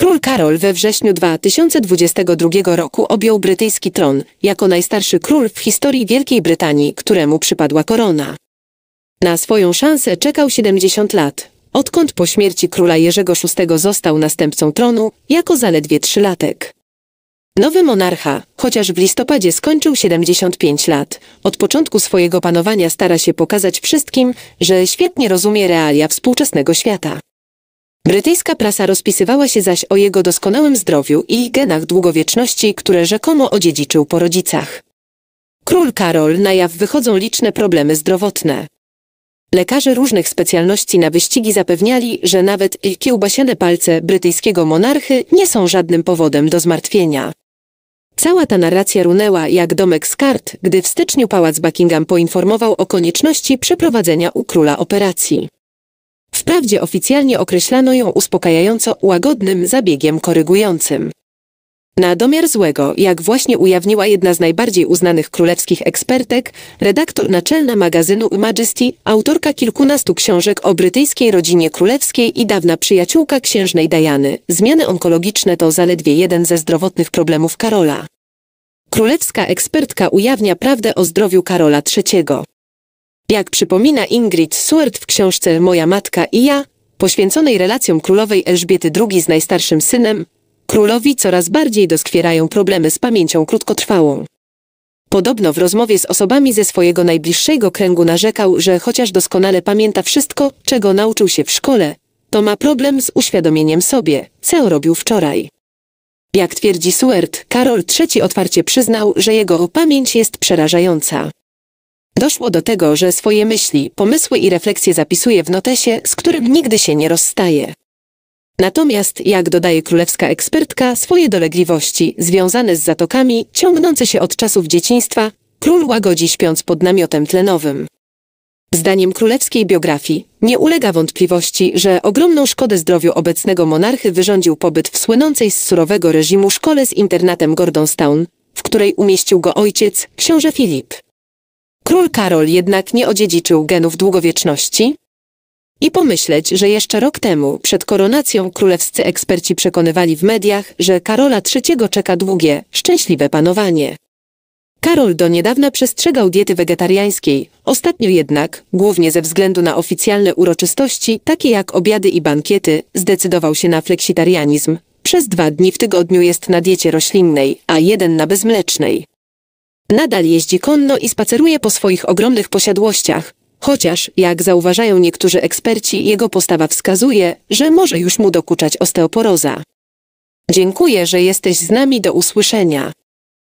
Król Karol we wrześniu 2022 roku objął brytyjski tron jako najstarszy król w historii Wielkiej Brytanii, któremu przypadła korona. Na swoją szansę czekał 70 lat, odkąd po śmierci króla Jerzego VI został następcą tronu jako zaledwie trzylatek. Nowy monarcha, chociaż w listopadzie skończył 75 lat, od początku swojego panowania stara się pokazać wszystkim, że świetnie rozumie realia współczesnego świata. Brytyjska prasa rozpisywała się zaś o jego doskonałym zdrowiu i genach długowieczności, które rzekomo odziedziczył po rodzicach. Król Karol na jaw wychodzą liczne problemy zdrowotne. Lekarze różnych specjalności na wyścigi zapewniali, że nawet kiełbasiane palce brytyjskiego monarchy nie są żadnym powodem do zmartwienia. Cała ta narracja runęła jak domek z kart, gdy w styczniu pałac Buckingham poinformował o konieczności przeprowadzenia u króla operacji. Wprawdzie oficjalnie określano ją uspokajająco łagodnym zabiegiem korygującym. Na domiar złego, jak właśnie ujawniła jedna z najbardziej uznanych królewskich ekspertek, redaktor naczelna magazynu Majesty, autorka kilkunastu książek o brytyjskiej rodzinie królewskiej i dawna przyjaciółka księżnej Dajany, zmiany onkologiczne to zaledwie jeden ze zdrowotnych problemów Karola. Królewska ekspertka ujawnia prawdę o zdrowiu Karola III. Jak przypomina Ingrid Seward w książce Moja matka i ja, poświęconej relacjom królowej Elżbiety II z najstarszym synem, królowi coraz bardziej doskwierają problemy z pamięcią krótkotrwałą. Podobno w rozmowie z osobami ze swojego najbliższego kręgu narzekał, że chociaż doskonale pamięta wszystko, czego nauczył się w szkole, to ma problem z uświadomieniem sobie, co robił wczoraj. Jak twierdzi Seward, Karol III otwarcie przyznał, że jego pamięć jest przerażająca. Doszło do tego, że swoje myśli, pomysły i refleksje zapisuje w notesie, z którym nigdy się nie rozstaje. Natomiast, jak dodaje królewska ekspertka, swoje dolegliwości, związane z zatokami, ciągnące się od czasów dzieciństwa, król łagodzi śpiąc pod namiotem tlenowym. Zdaniem królewskiej biografii, nie ulega wątpliwości, że ogromną szkodę zdrowiu obecnego monarchy wyrządził pobyt w słynącej z surowego reżimu szkole z internatem Gordonstown, w której umieścił go ojciec, książę Filip. Król Karol jednak nie odziedziczył genów długowieczności? I pomyśleć, że jeszcze rok temu, przed koronacją, królewscy eksperci przekonywali w mediach, że Karola III czeka długie, szczęśliwe panowanie. Karol do niedawna przestrzegał diety wegetariańskiej, ostatnio jednak, głównie ze względu na oficjalne uroczystości, takie jak obiady i bankiety, zdecydował się na fleksitarianizm. Przez dwa dni w tygodniu jest na diecie roślinnej, a jeden na bezmlecznej. Nadal jeździ konno i spaceruje po swoich ogromnych posiadłościach, chociaż, jak zauważają niektórzy eksperci, jego postawa wskazuje, że może już mu dokuczać osteoporoza. Dziękuję, że jesteś z nami do usłyszenia.